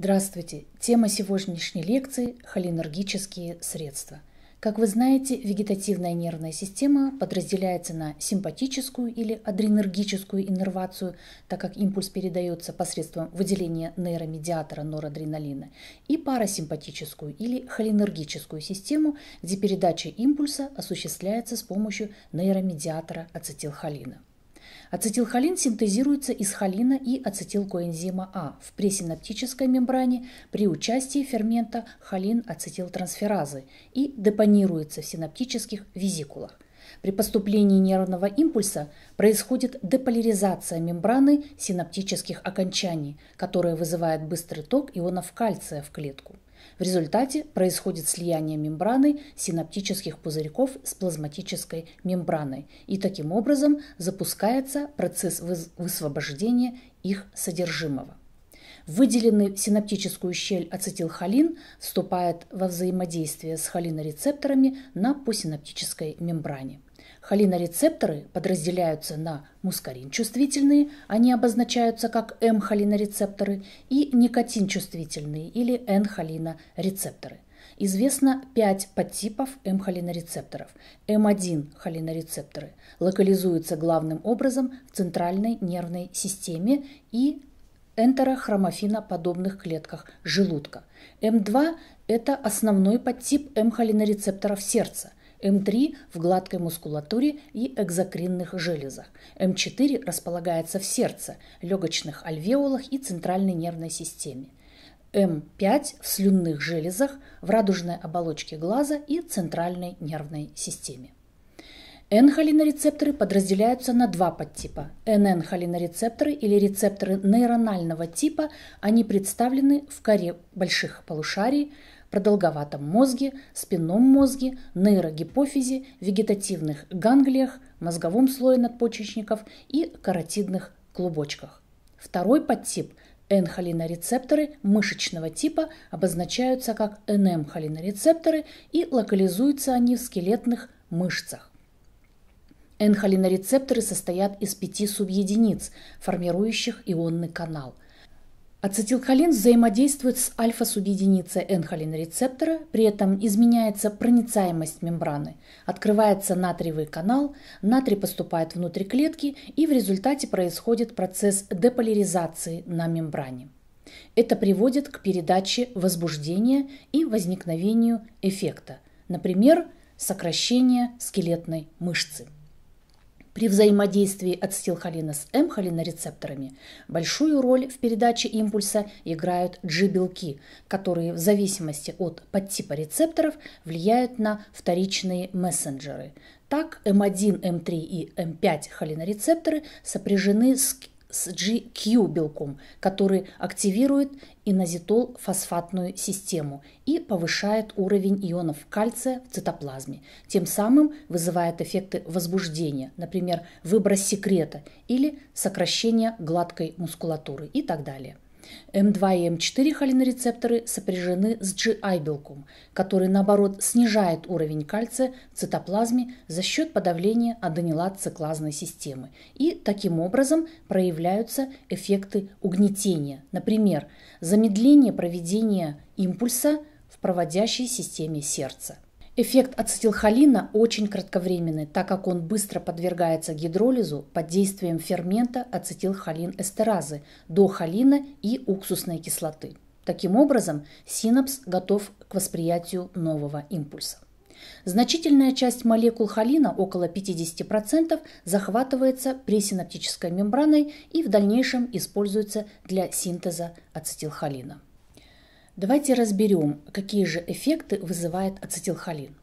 Здравствуйте! Тема сегодняшней лекции – холинергические средства. Как вы знаете, вегетативная нервная система подразделяется на симпатическую или адренергическую иннервацию, так как импульс передается посредством выделения нейромедиатора норадреналина, и парасимпатическую или холинергическую систему, где передача импульса осуществляется с помощью нейромедиатора ацетилхолина. Ацетилхолин синтезируется из холина и ацетилкоэнзима А в пресинаптической мембране при участии фермента холин-ацетилтрансферазы и депонируется в синаптических визикулах. При поступлении нервного импульса происходит деполяризация мембраны синаптических окончаний, которая вызывает быстрый ток ионов кальция в клетку. В результате происходит слияние мембраны синаптических пузырьков с плазматической мембраной, и таким образом запускается процесс высвобождения их содержимого. Выделенный в синаптическую щель ацетилхолин вступает во взаимодействие с холинорецепторами на посинаптической мембране. Холинорецепторы подразделяются на мускарин-чувствительные, они обозначаются как М-холинорецепторы, и никотин-чувствительные или Н-холинорецепторы. Известно пять подтипов М-холинорецепторов. М1 холинорецепторы локализуются главным образом в центральной нервной системе и энтерохромофиноподобных клетках желудка. М2 – это основной подтип М-холинорецепторов сердца. М3 в гладкой мускулатуре и экзокринных железах. М4 располагается в сердце, легочных альвеолах и центральной нервной системе. М5 в слюнных железах, в радужной оболочке глаза и центральной нервной системе. Н-холинорецепторы подразделяются на два подтипа. НН-холинорецепторы или рецепторы нейронального типа, они представлены в коре больших полушарий, продолговатом мозге, спинном мозге, нейрогипофизе, вегетативных ганглиях, мозговом слое надпочечников и каротидных клубочках. Второй подтип н N-холинорецепторы мышечного типа обозначаются как NM-холинорецепторы и локализуются они в скелетных мышцах. N-холинорецепторы состоят из пяти субъединиц, формирующих ионный канал – Ацетилхолин взаимодействует с альфа-субъединицей энхолин-рецептора, при этом изменяется проницаемость мембраны, открывается натриевый канал, натрий поступает внутрь клетки и в результате происходит процесс деполяризации на мембране. Это приводит к передаче возбуждения и возникновению эффекта, например, сокращения скелетной мышцы. При взаимодействии ацетилхолина с М-холинорецепторами большую роль в передаче импульса играют G-белки, которые в зависимости от подтипа рецепторов влияют на вторичные мессенджеры. Так, М1, М3 и М5 холинорецепторы сопряжены с с GQ белком, который активирует инозитол-фосфатную систему и повышает уровень ионов кальция в цитоплазме, тем самым вызывает эффекты возбуждения, например, выброс секрета или сокращение гладкой мускулатуры и так далее. М2 и М4 холинорецепторы сопряжены с GI-белком, который, наоборот, снижает уровень кальция в цитоплазме за счет подавления аденилат-циклазной системы. И таким образом проявляются эффекты угнетения, например, замедление проведения импульса в проводящей системе сердца. Эффект ацетилхолина очень кратковременный, так как он быстро подвергается гидролизу под действием фермента ацетилхолинэстеразы, холина и уксусной кислоты. Таким образом, синапс готов к восприятию нового импульса. Значительная часть молекул холина, около 50%, захватывается пресинаптической мембраной и в дальнейшем используется для синтеза ацетилхолина. Давайте разберем, какие же эффекты вызывает ацетилхолин.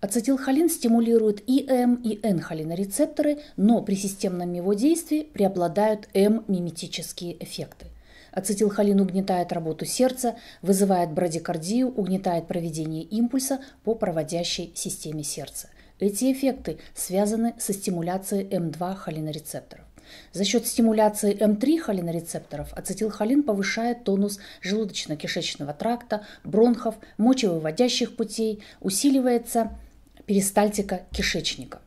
Ацетилхолин стимулирует и М, и н холинорецепторы но при системном его действии преобладают М-миметические эффекты. Ацетилхолин угнетает работу сердца, вызывает брадикардию, угнетает проведение импульса по проводящей системе сердца. Эти эффекты связаны со стимуляцией М2 холинорецепторов. За счет стимуляции М3 холинорецепторов ацетилхолин повышает тонус желудочно-кишечного тракта, бронхов, мочевыводящих путей, усиливается перистальтика кишечника.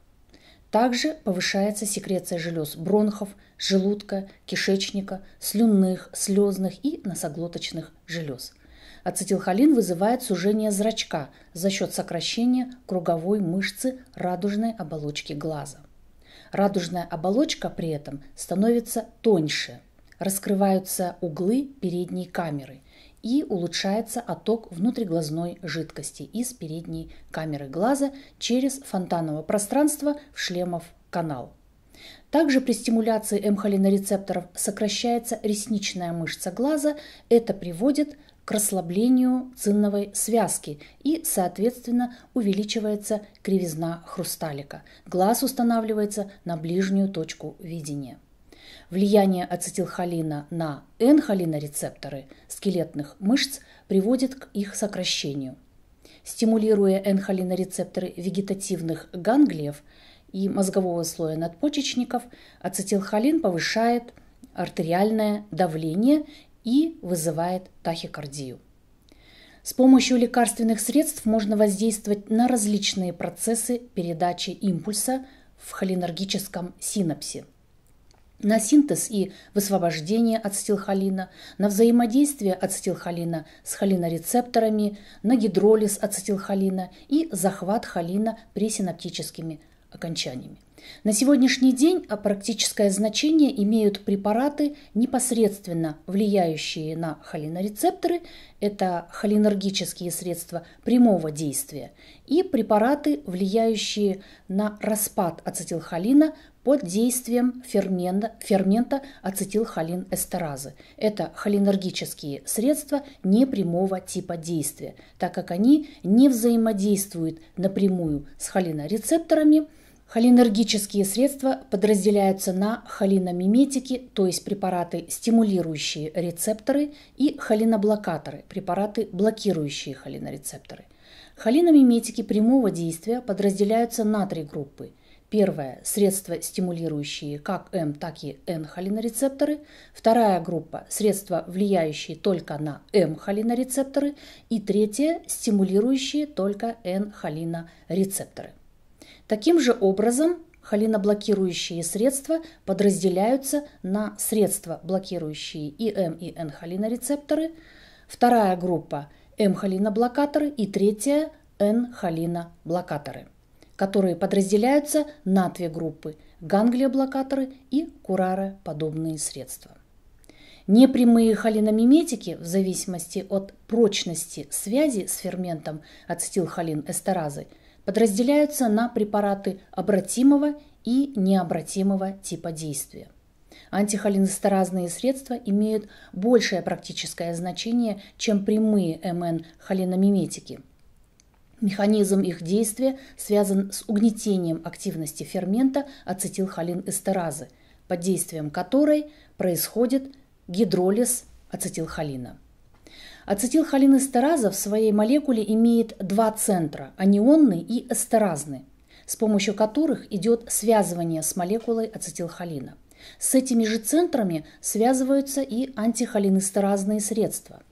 Также повышается секреция желез бронхов, желудка, кишечника, слюнных, слезных и носоглоточных желез. Ацетилхолин вызывает сужение зрачка за счет сокращения круговой мышцы радужной оболочки глаза. Радужная оболочка при этом становится тоньше, раскрываются углы передней камеры и улучшается отток внутриглазной жидкости из передней камеры глаза через фонтановое пространство в шлемов канал. Также при стимуляции М-холинорецепторов сокращается ресничная мышца глаза. Это приводит к расслаблению цинновой связки и, соответственно, увеличивается кривизна хрусталика. Глаз устанавливается на ближнюю точку видения. Влияние ацетилхолина на энхолинорецепторы скелетных мышц приводит к их сокращению. Стимулируя энхолинорецепторы вегетативных ганглиев и мозгового слоя надпочечников, ацетилхолин повышает артериальное давление и вызывает тахикардию. С помощью лекарственных средств можно воздействовать на различные процессы передачи импульса в холинергическом синапсе. На синтез и высвобождение ацетилхолина, на взаимодействие ацетилхолина с холинорецепторами, на гидролиз ацетилхолина и захват холина пресинаптическими окончаниями. На сегодняшний день а, практическое значение имеют препараты, непосредственно влияющие на холинорецепторы, это холинергические средства прямого действия, и препараты, влияющие на распад ацетилхолина под действием фермента, фермента ацетилхолинэстеразы. Это холинергические средства непрямого типа действия, так как они не взаимодействуют напрямую с холинорецепторами – Холинергические средства подразделяются на холиномиметики, то есть препараты, стимулирующие рецепторы, и холиноблокаторы, препараты, блокирующие холинорецепторы. Холиномиметики прямого действия подразделяются на три группы. Первая – средства, стимулирующие как М, так и Н холинорецепторы. Вторая группа – средства, влияющие только на М холинорецепторы. И третья – стимулирующие только Н холинорецепторы. Таким же образом, холиноблокирующие средства подразделяются на средства, блокирующие и М и Н холинорецепторы, вторая группа М-холиноблокаторы и третья Н-холиноблокаторы, которые подразделяются на две группы – ганглиоблокаторы и курароподобные средства. Непрямые холиномиметики в зависимости от прочности связи с ферментом ацетилхолинэстеразы – подразделяются на препараты обратимого и необратимого типа действия. Антихолинестеразные средства имеют большее практическое значение, чем прямые МН-холиномиметики. Механизм их действия связан с угнетением активности фермента ацетилхолинэстеразы, под действием которой происходит гидролиз ацетилхолина. Ацетилхолин эстераза в своей молекуле имеет два центра – анионный и эстеразный, с помощью которых идет связывание с молекулой ацетилхолина. С этими же центрами связываются и антихолинэстеразные средства.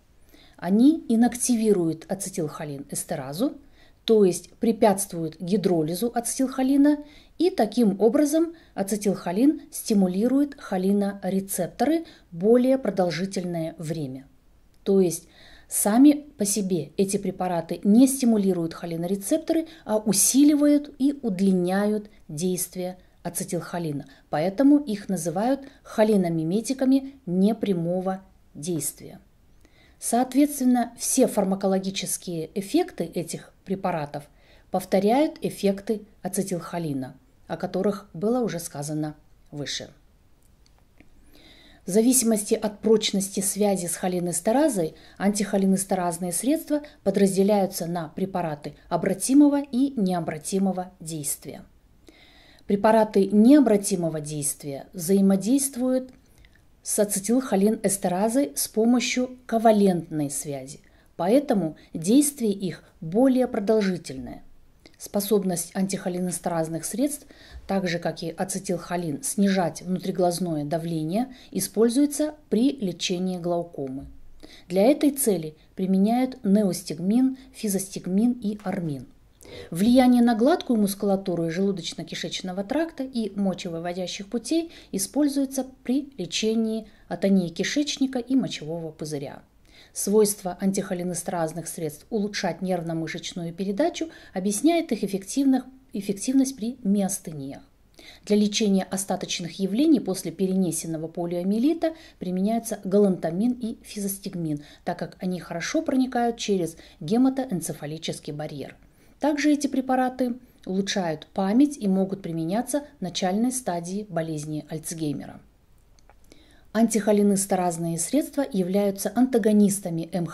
Они инактивируют ацетилхолин эстеразу, то есть препятствуют гидролизу ацетилхолина, и таким образом ацетилхолин стимулирует холинорецепторы более продолжительное время. То есть Сами по себе эти препараты не стимулируют холинорецепторы, а усиливают и удлиняют действие ацетилхолина. Поэтому их называют холиномиметиками непрямого действия. Соответственно, все фармакологические эффекты этих препаратов повторяют эффекты ацетилхолина, о которых было уже сказано выше. В зависимости от прочности связи с холинэстеразой, антихолинэстеразные средства подразделяются на препараты обратимого и необратимого действия. Препараты необратимого действия взаимодействуют с ацетилхолинэстеразой с помощью ковалентной связи, поэтому действие их более продолжительное – Способность антихолинестеразных средств, так же как и ацетилхолин, снижать внутриглазное давление используется при лечении глаукомы. Для этой цели применяют неостигмин, физостигмин и армин. Влияние на гладкую мускулатуру желудочно-кишечного тракта и мочевыводящих путей используется при лечении атонии кишечника и мочевого пузыря. Свойство антихолинестеразных средств улучшать нервно-мышечную передачу объясняет их эффективность при миостениях. Для лечения остаточных явлений после перенесенного полиомиелита применяются галантамин и физостигмин, так как они хорошо проникают через гематоэнцефалический барьер. Также эти препараты улучшают память и могут применяться в начальной стадии болезни Альцгеймера. Антихолинисторазные средства являются антагонистами м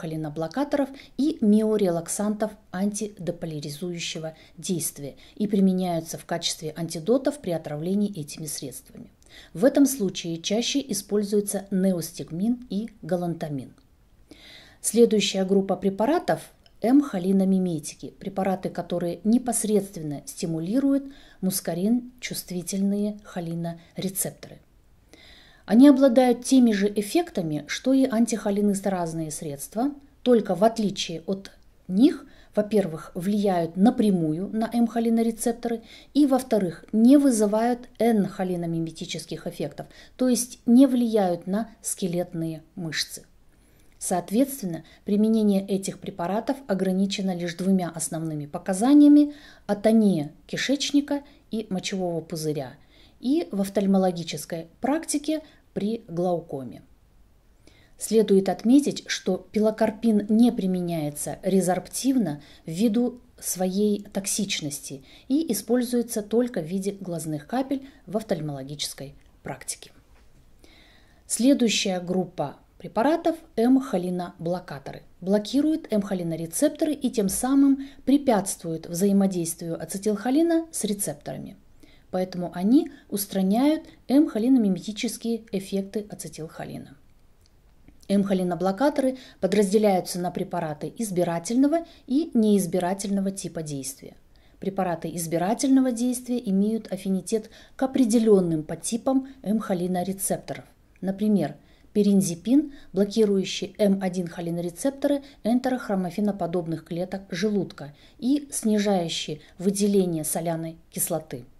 и миорелаксантов антидеполяризующего действия и применяются в качестве антидотов при отравлении этими средствами. В этом случае чаще используются неостигмин и галантамин. Следующая группа препаратов – М-холиномиметики, препараты, которые непосредственно стимулируют мускарин-чувствительные холинорецепторы – они обладают теми же эффектами, что и антихолинестеразные средства, только в отличие от них, во-первых, влияют напрямую на М-холинорецепторы и, во-вторых, не вызывают N-холиномиметических эффектов, то есть не влияют на скелетные мышцы. Соответственно, применение этих препаратов ограничено лишь двумя основными показаниями – атония кишечника и мочевого пузыря – и в офтальмологической практике при глаукоме. Следует отметить, что пилокарпин не применяется резорптивно ввиду своей токсичности и используется только в виде глазных капель в офтальмологической практике. Следующая группа препаратов – М-холиноблокаторы. Блокируют М-холинорецепторы и тем самым препятствуют взаимодействию ацетилхолина с рецепторами – поэтому они устраняют М-холиномиметические эффекты ацетилхолина. М-холиноблокаторы подразделяются на препараты избирательного и неизбирательного типа действия. Препараты избирательного действия имеют аффинитет к определенным по типам М-холинорецепторов. Например, перинзипин, блокирующий М1-холинорецепторы энтерохромофиноподобных клеток желудка и снижающий выделение соляной кислоты –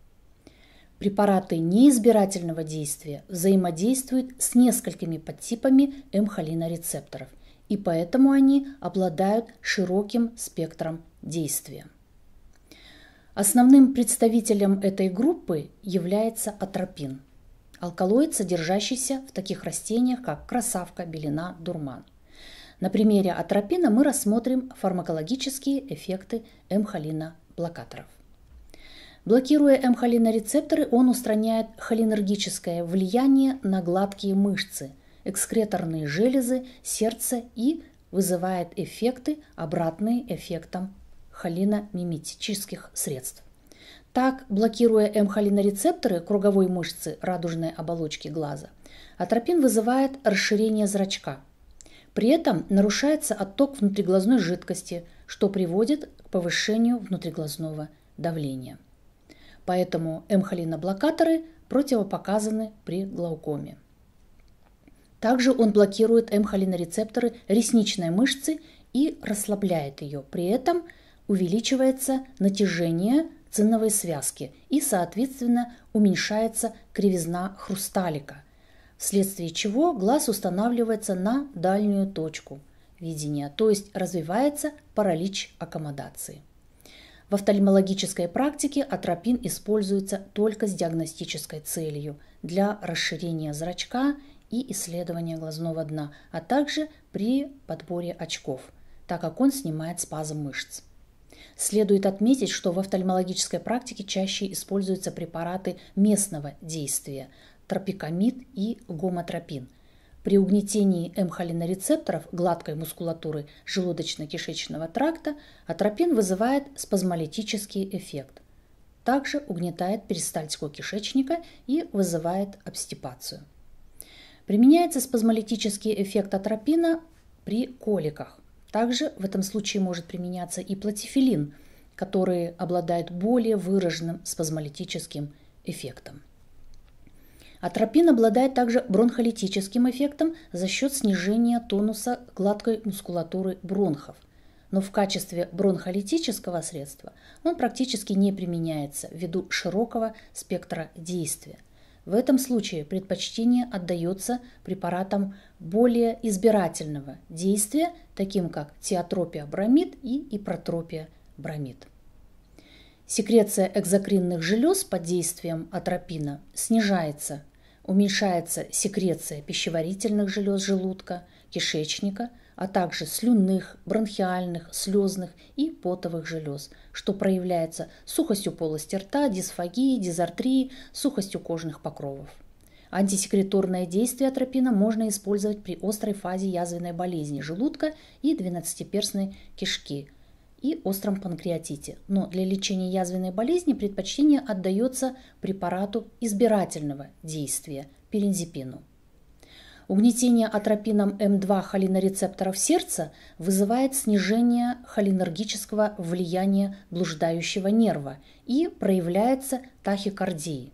Препараты неизбирательного действия взаимодействуют с несколькими подтипами М-холинорецепторов, и поэтому они обладают широким спектром действия. Основным представителем этой группы является атропин – алкалоид, содержащийся в таких растениях, как красавка, белина, дурман. На примере атропина мы рассмотрим фармакологические эффекты м холиноблокаторов Блокируя М-холинорецепторы, он устраняет холинергическое влияние на гладкие мышцы, экскреторные железы, сердце и вызывает эффекты, обратные эффектам холиномиметических средств. Так, блокируя М-холинорецепторы круговой мышцы радужной оболочки глаза, атропин вызывает расширение зрачка. При этом нарушается отток внутриглазной жидкости, что приводит к повышению внутриглазного давления поэтому М-холиноблокаторы противопоказаны при глаукоме. Также он блокирует М-холинорецепторы ресничной мышцы и расслабляет ее. При этом увеличивается натяжение цинновой связки и, соответственно, уменьшается кривизна хрусталика, вследствие чего глаз устанавливается на дальнюю точку видения, то есть развивается паралич аккомодации. В офтальмологической практике атропин используется только с диагностической целью для расширения зрачка и исследования глазного дна, а также при подборе очков, так как он снимает спазм мышц. Следует отметить, что в офтальмологической практике чаще используются препараты местного действия – тропикамид и гомотропин – при угнетении М-холинорецепторов гладкой мускулатуры желудочно-кишечного тракта атропин вызывает спазмолитический эффект. Также угнетает перистальтику кишечника и вызывает обстипацию. Применяется спазмолитический эффект атропина при коликах. Также в этом случае может применяться и платифилин, который обладает более выраженным спазмолитическим эффектом. Атропин обладает также бронхолитическим эффектом за счет снижения тонуса гладкой мускулатуры бронхов. Но в качестве бронхолитического средства он практически не применяется ввиду широкого спектра действия. В этом случае предпочтение отдается препаратам более избирательного действия, таким как тиотропия бромид и ипротропия бромид. Секреция экзокринных желез под действием атропина снижается уменьшается секреция пищеварительных желез желудка, кишечника, а также слюнных, бронхиальных, слезных и потовых желез, что проявляется сухостью полости рта, дисфагией, дизартрией, сухостью кожных покровов. Антисекреторное действие атропина можно использовать при острой фазе язвенной болезни желудка и двенадцатиперстной кишки – и остром панкреатите. Но для лечения язвенной болезни предпочтение отдается препарату избирательного действия – перензипину. Угнетение атропином М2 холинорецепторов сердца вызывает снижение холинергического влияния блуждающего нерва и проявляется тахикардией.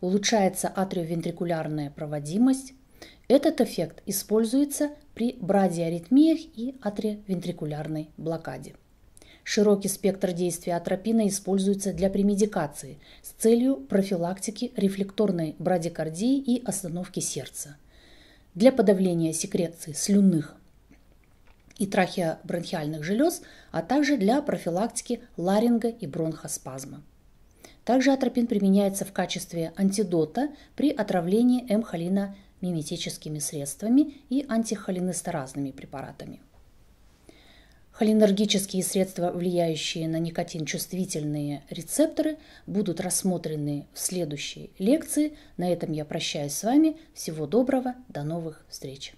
Улучшается атриовентрикулярная проводимость. Этот эффект используется при брадиаритмиях и атриовентрикулярной блокаде. Широкий спектр действия атропина используется для премедикации с целью профилактики рефлекторной брадикардии и остановки сердца, для подавления секреции слюнных и трахеобронхиальных желез, а также для профилактики ларинга и бронхоспазма. Также атропин применяется в качестве антидота при отравлении М-холиномиметическими средствами и антихолинестеразными препаратами. Холинергические средства, влияющие на никотин-чувствительные рецепторы, будут рассмотрены в следующей лекции. На этом я прощаюсь с вами. Всего доброго. До новых встреч.